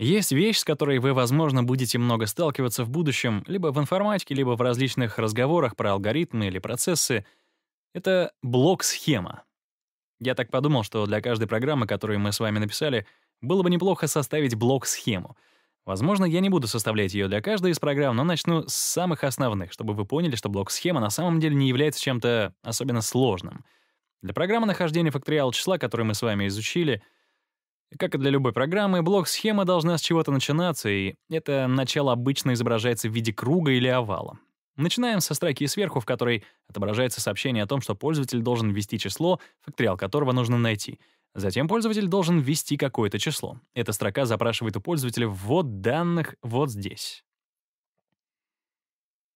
Есть вещь, с которой вы, возможно, будете много сталкиваться в будущем, либо в информатике, либо в различных разговорах про алгоритмы или процессы. Это блок-схема. Я так подумал, что для каждой программы, которую мы с вами написали, было бы неплохо составить блок-схему. Возможно, я не буду составлять ее для каждой из программ, но начну с самых основных, чтобы вы поняли, что блок-схема на самом деле не является чем-то особенно сложным. Для программы нахождения факториал числа, который мы с вами изучили — как и для любой программы, блок-схема должна с чего-то начинаться, и это начало обычно изображается в виде круга или овала. Начинаем со строки сверху, в которой отображается сообщение о том, что пользователь должен ввести число, факториал которого нужно найти. Затем пользователь должен ввести какое-то число. Эта строка запрашивает у пользователя ввод данных вот здесь.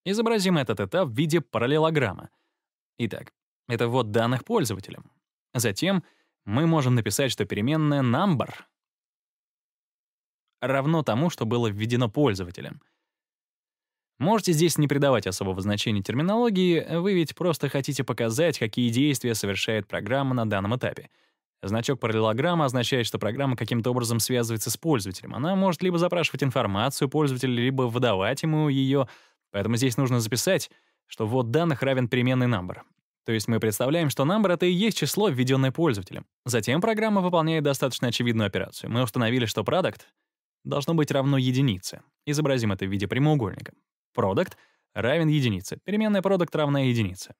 Изобразим этот этап в виде параллелограмма. Итак, это ввод данных пользователям. Затем — мы можем написать, что переменная number равно тому, что было введено пользователем. Можете здесь не придавать особого значения терминологии, вы ведь просто хотите показать, какие действия совершает программа на данном этапе. Значок параллелограмма означает, что программа каким-то образом связывается с пользователем. Она может либо запрашивать информацию пользователя, либо выдавать ему ее. Поэтому здесь нужно записать, что вот данных равен переменный number. То есть мы представляем, что number — это и есть число, введенное пользователем. Затем программа выполняет достаточно очевидную операцию. Мы установили, что product должно быть равно единице. Изобразим это в виде прямоугольника. Product равен единице. Переменная product равна единице.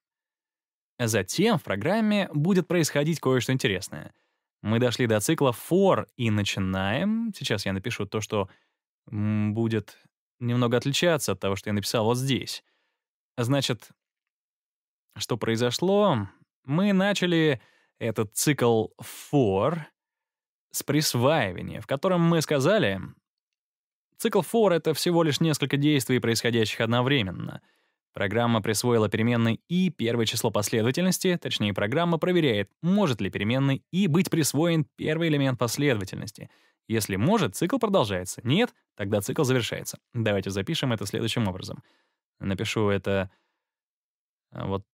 Затем в программе будет происходить кое-что интересное. Мы дошли до цикла for и начинаем... Сейчас я напишу то, что будет немного отличаться от того, что я написал вот здесь. Значит, что произошло? Мы начали этот цикл «for» с присваивания, в котором мы сказали... Цикл «for» — это всего лишь несколько действий, происходящих одновременно. Программа присвоила переменной «и» первое число последовательности, точнее, программа проверяет, может ли переменной «и» быть присвоен первый элемент последовательности — если может, цикл продолжается. Нет, тогда цикл завершается. Давайте запишем это следующим образом. Напишу это э, вот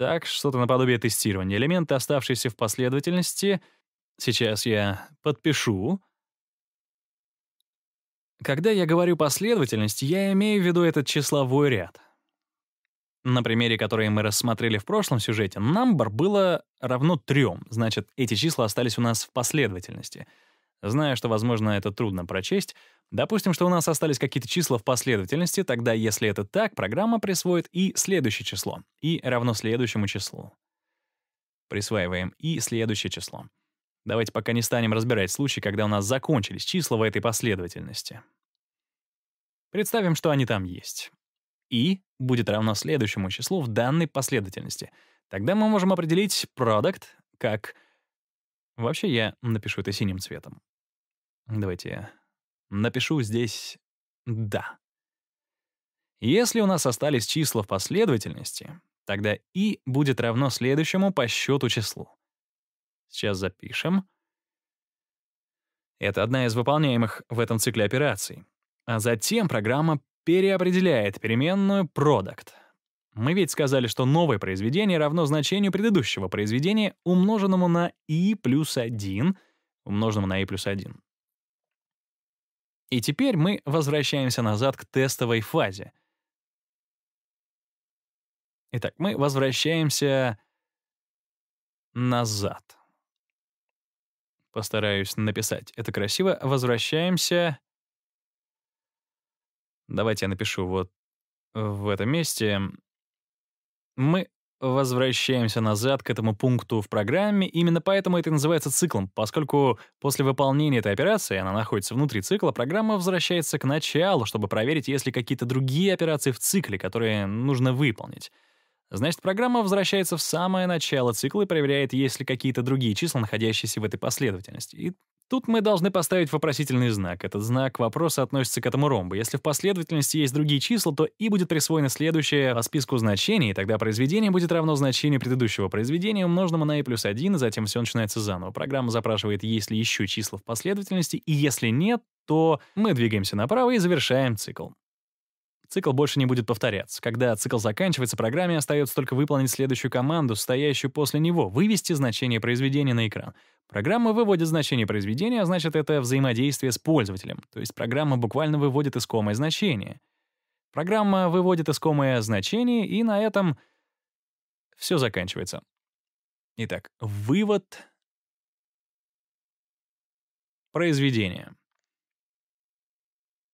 так, что-то наподобие тестирования. Элементы, оставшиеся в последовательности. Сейчас я подпишу. Когда я говорю последовательность, я имею в виду этот числовой ряд. На примере, который мы рассмотрели в прошлом сюжете, number было равно трем. значит, эти числа остались у нас в последовательности. Знаю, что, возможно, это трудно прочесть, Допустим, что у нас остались какие-то числа в последовательности, тогда если это так, программа присвоит и следующее число, и равно следующему числу. Присваиваем и следующее число. Давайте пока не станем разбирать случаи, когда у нас закончились числа в этой последовательности. Представим, что они там есть. И будет равно следующему числу в данной последовательности. Тогда мы можем определить продукт как... Вообще я напишу это синим цветом. Давайте Напишу здесь «да». Если у нас остались числа в последовательности, тогда «и» будет равно следующему по счету числу. Сейчас запишем. Это одна из выполняемых в этом цикле операций. А затем программа переопределяет переменную product. Мы ведь сказали, что новое произведение равно значению предыдущего произведения, умноженному на i плюс 1, умноженному на i плюс 1. И теперь мы возвращаемся назад к тестовой фазе. Итак, мы возвращаемся назад. Постараюсь написать это красиво. Возвращаемся... Давайте я напишу вот в этом месте. Мы возвращаемся назад к этому пункту в программе. Именно поэтому это называется циклом, поскольку после выполнения этой операции, она находится внутри цикла, программа возвращается к началу, чтобы проверить, есть ли какие-то другие операции в цикле, которые нужно выполнить. Значит, программа возвращается в самое начало цикла и проверяет, есть ли какие-то другие числа, находящиеся в этой последовательности, и Тут мы должны поставить вопросительный знак. Этот знак вопроса относится к этому ромбу. Если в последовательности есть другие числа, то и будет присвоено следующее по списку значений, и тогда произведение будет равно значению предыдущего произведения, умноженному на и плюс 1, и затем все начинается заново. Программа запрашивает, есть ли еще числа в последовательности, и если нет, то мы двигаемся направо и завершаем цикл цикл больше не будет повторяться. Когда цикл заканчивается, программе остается только выполнить следующую команду, стоящую после него, вывести значение произведения на экран. Программа выводит значение произведения, а значит, это взаимодействие с пользователем. То есть программа буквально выводит искомое значение. Программа выводит искомое значение, и на этом все заканчивается. Итак, вывод произведения.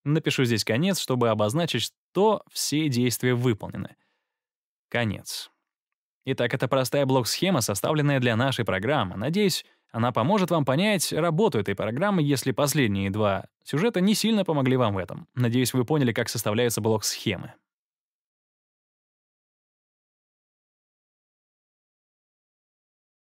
Напишу здесь конец, чтобы обозначить, что все действия выполнены. Конец. Итак, это простая блок-схема, составленная для нашей программы. Надеюсь, она поможет вам понять работу этой программы, если последние два сюжета не сильно помогли вам в этом. Надеюсь, вы поняли, как составляется блок схемы.